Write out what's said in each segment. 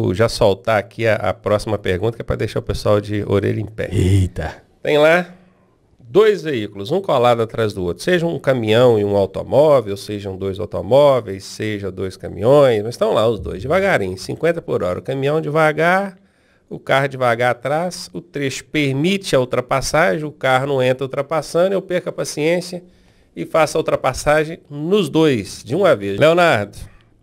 Vou já soltar aqui a, a próxima pergunta, que é para deixar o pessoal de orelha em pé. Eita! Tem lá dois veículos, um colado atrás do outro, seja um caminhão e um automóvel, sejam dois automóveis, seja dois caminhões, mas estão lá os dois devagarinho, 50 por hora. O caminhão devagar, o carro devagar atrás, o trecho permite a ultrapassagem, o carro não entra ultrapassando, eu perco a paciência e faço a ultrapassagem nos dois, de uma vez. Leonardo,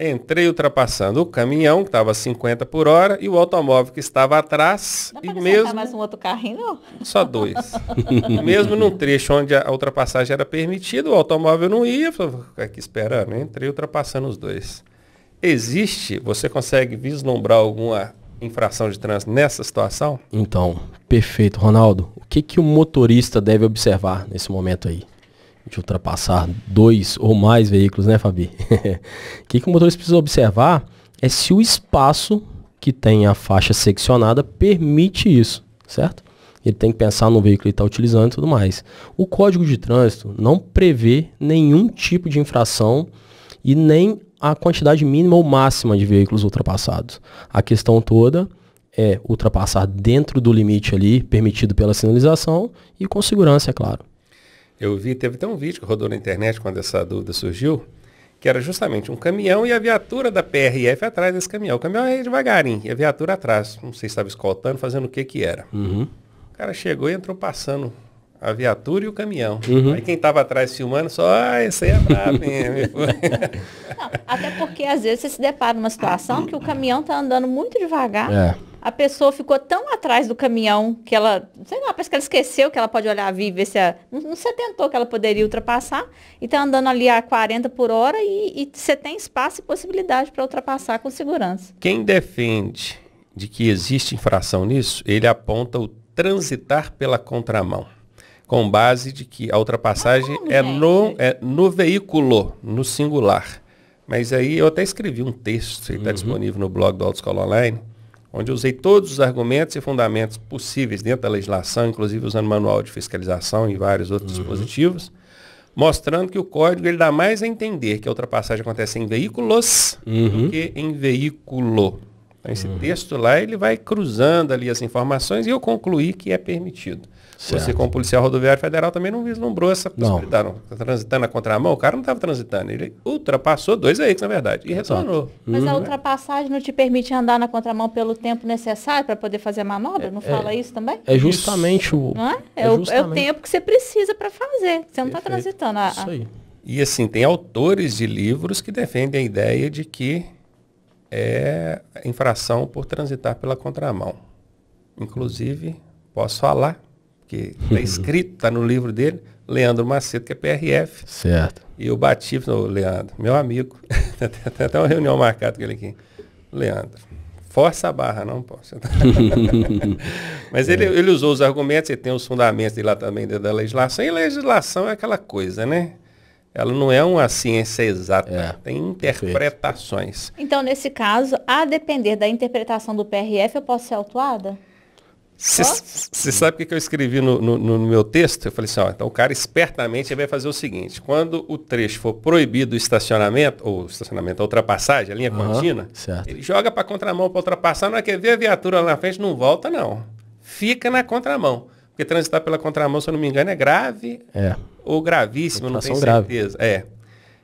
Entrei ultrapassando o caminhão, que estava a 50 por hora, e o automóvel que estava atrás. Dá e mesmo mais um outro carrinho, não? Só dois. mesmo num trecho onde a ultrapassagem era permitida, o automóvel não ia, ficar aqui esperando, entrei ultrapassando os dois. Existe, você consegue vislumbrar alguma infração de trânsito nessa situação? Então, perfeito, Ronaldo. O que, que o motorista deve observar nesse momento aí? de ultrapassar dois ou mais veículos, né, Fabi? o que, que o motorista precisa observar é se o espaço que tem a faixa seccionada permite isso, certo? Ele tem que pensar no veículo que está utilizando e tudo mais. O Código de Trânsito não prevê nenhum tipo de infração e nem a quantidade mínima ou máxima de veículos ultrapassados. A questão toda é ultrapassar dentro do limite ali permitido pela sinalização e com segurança, é claro. Eu vi, teve até um vídeo que rodou na internet quando essa dúvida surgiu, que era justamente um caminhão e a viatura da PRF atrás desse caminhão. O caminhão é devagarinho, e a viatura atrás. Não sei se estava escoltando, fazendo o que que era. Uhum. O cara chegou e entrou passando a viatura e o caminhão. Uhum. Aí quem estava atrás filmando só, ah, esse aí é brabo Até porque às vezes você se depara numa situação que o caminhão está andando muito devagar. É a pessoa ficou tão atrás do caminhão que ela, sei lá, parece que ela esqueceu que ela pode olhar viva, ver se ela, não se atentou que ela poderia ultrapassar e está andando ali a 40 por hora e, e você tem espaço e possibilidade para ultrapassar com segurança. Quem defende de que existe infração nisso, ele aponta o transitar pela contramão com base de que a ultrapassagem é, no, é no veículo, no singular. Mas aí eu até escrevi um texto, ele está uhum. disponível no blog do Autoscola Online, onde usei todos os argumentos e fundamentos possíveis dentro da legislação, inclusive usando manual de fiscalização e vários outros uhum. dispositivos, mostrando que o código ele dá mais a entender que a ultrapassagem acontece em veículos uhum. do que em veículo. Então, esse uhum. texto lá, ele vai cruzando ali as informações e eu concluí que é permitido. Certo. Você, como policial rodoviário federal, também não vislumbrou essa possibilidade. Não. Tá transitando na contramão, o cara não estava transitando. Ele ultrapassou dois veículos, na verdade, e Exato. retornou. Mas uhum. a ultrapassagem não te permite andar na contramão pelo tempo necessário para poder fazer a manobra? É, não fala é, isso também? É justamente o... Não é? É, é, justamente. o, é o tempo que você precisa para fazer. Você não está transitando. A, a... Isso aí. E assim, tem autores de livros que defendem a ideia de que é infração por transitar pela contramão. Inclusive, posso falar, porque está escrito, está no livro dele, Leandro Macedo, que é PRF. Certo. E eu bati no Leandro, meu amigo. Tem até uma reunião marcada com ele aqui. Leandro, força a barra, não posso. Mas ele, é. ele usou os argumentos, ele tem os fundamentos de lá também dentro da legislação. E legislação é aquela coisa, né? ela não é uma ciência exata, é, tem interpretações. Perfeito. Então, nesse caso, a depender da interpretação do PRF, eu posso ser autuada? Você sabe o que eu escrevi no, no, no, meu texto? Eu falei assim, ó, então o cara espertamente vai fazer o seguinte, quando o trecho for proibido o estacionamento, ou estacionamento, a ultrapassagem, a linha uhum, contínua, certo. ele joga para contramão para ultrapassar, não é que vê a viatura lá na frente, não volta não. Fica na contramão. Porque transitar pela contramão, se eu não me engano, é grave. É ou gravíssimo, não tenho certeza. Grave. É.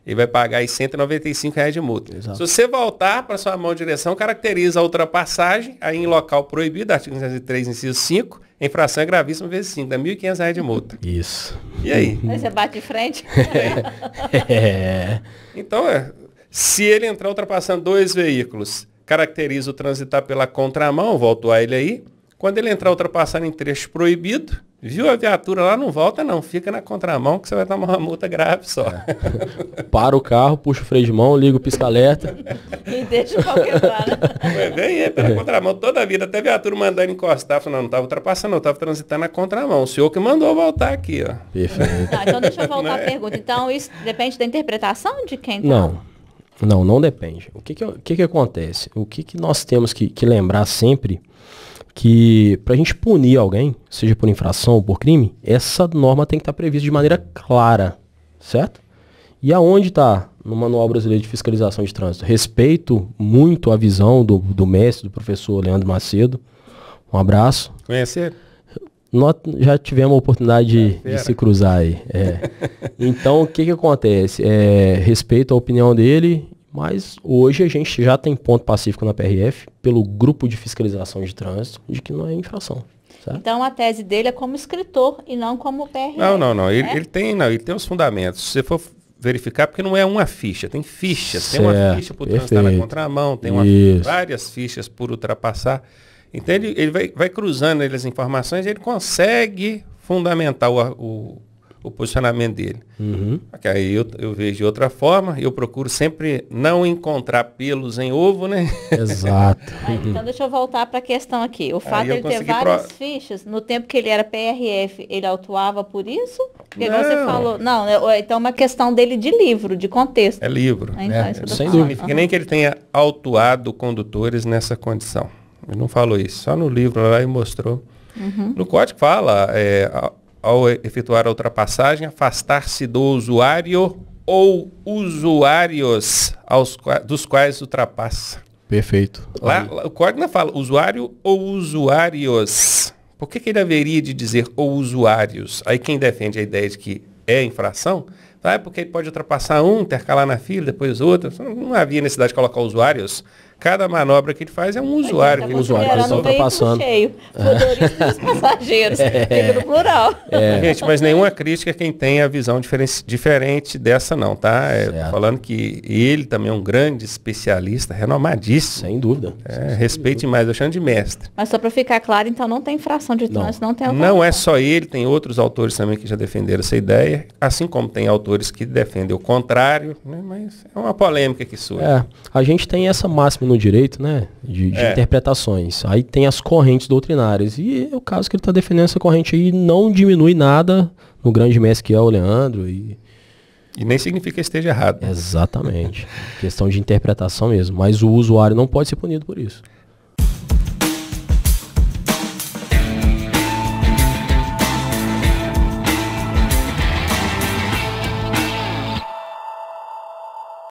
Ele vai pagar aí 195 reais de multa. Exato. Se você voltar para sua mão de direção, caracteriza a ultrapassagem, aí em local proibido, artigo 203, inciso 5, a infração é gravíssima vezes 5, dá 1.500 reais de multa. Isso. E aí? Uhum. Aí você bate de frente. é. é. Então, é, se ele entrar ultrapassando dois veículos, caracteriza o transitar pela contramão, voltou a ele aí, quando ele entrar ultrapassando em trecho proibido, viu a viatura lá, não volta não, fica na contramão que você vai tomar uma multa grave só. É. Para o carro, puxa o freio de mão, liga o pisca-alerta. e deixa qualquer lado. Vem aí, pela é. contramão toda a vida, até a viatura mandando encostar, falando, não, não estava ultrapassando, eu estava transitando na contramão. O senhor que mandou voltar aqui, ó. Perfeito. Tá, então deixa eu voltar é? à pergunta. Então isso depende da interpretação de quem está... Não. Não, não depende. O que que, o que, que acontece? O que, que nós temos que, que lembrar sempre que para a gente punir alguém, seja por infração ou por crime, essa norma tem que estar tá prevista de maneira clara, certo? E aonde está no Manual Brasileiro de Fiscalização de Trânsito? Respeito muito a visão do, do mestre, do professor Leandro Macedo. Um abraço. Conhecer? Nós já tivemos a oportunidade de, é, se cruzar aí. É. então, o que, que acontece? É, respeito à opinião dele mas hoje a gente já tem ponto pacífico na PRF, pelo grupo de fiscalização de trânsito, de que não é infração. Certo? Então a tese dele é como escritor e não como PRF. Não, não, não. Ele, né? ele, tem, não ele tem os fundamentos. Se você for verificar, porque não é uma ficha, tem fichas. Certo, tem uma ficha por tá perfeito. transitar na contramão, tem uma, várias fichas por ultrapassar. Então ele, vai, vai cruzando as informações e ele consegue fundamentar o, o, o posicionamento dele. Uhum. aí eu, eu, vejo de outra forma, eu procuro sempre não encontrar pelos em ovo, né? Exato. aí, ah, então deixa eu voltar para a questão aqui. O fato de ele ter várias pro... fichas, no tempo que ele era PRF, ele autuava por isso? Porque não. você falou. Não, né, então é uma questão dele de livro, de contexto. É livro. Ah, então, é, Sem dúvida. Uhum. Nem que ele tenha autuado condutores nessa condição. Ele não falou isso. Só no livro lá ele mostrou. Uhum. No código fala, é, ao efetuar a ultrapassagem, afastar-se do usuário ou usuários aos, dos quais ultrapassa. Perfeito. Lá, lá, o código não fala usuário ou usuários. Por que, que ele haveria de dizer ou usuários? Aí quem defende a ideia de que é infração, ah, é porque ele pode ultrapassar um, intercalar na fila, depois outro. Não havia necessidade de colocar usuários. Cada manobra que ele faz é um usuário. Tá que usuário que está passando. Cheio, motorista dos passageiros. É. Fica no plural. É. Gente, mas nenhuma crítica é quem tem a visão diferente dessa não, tá? É, falando que ele também é um grande especialista, renomadíssimo. Sem dúvida. É, respeite dúvida. mais, eu chamo de mestre. Mas só para ficar claro, então não tem infração de trânsito, não, não tem Não é só ele, tem outros autores também que já defenderam essa ideia, assim como tem autores que defendem o contrário, né? mas é uma polêmica que surge. É, a gente tem essa máxima no direito, né? De, de é. interpretações. Aí tem as correntes doutrinárias. E é o caso que ele está defendendo essa corrente aí não diminui nada no grande mestre que é o Leandro. E, e nem significa que esteja errado. Exatamente. Questão de interpretação mesmo. Mas o usuário não pode ser punido por isso.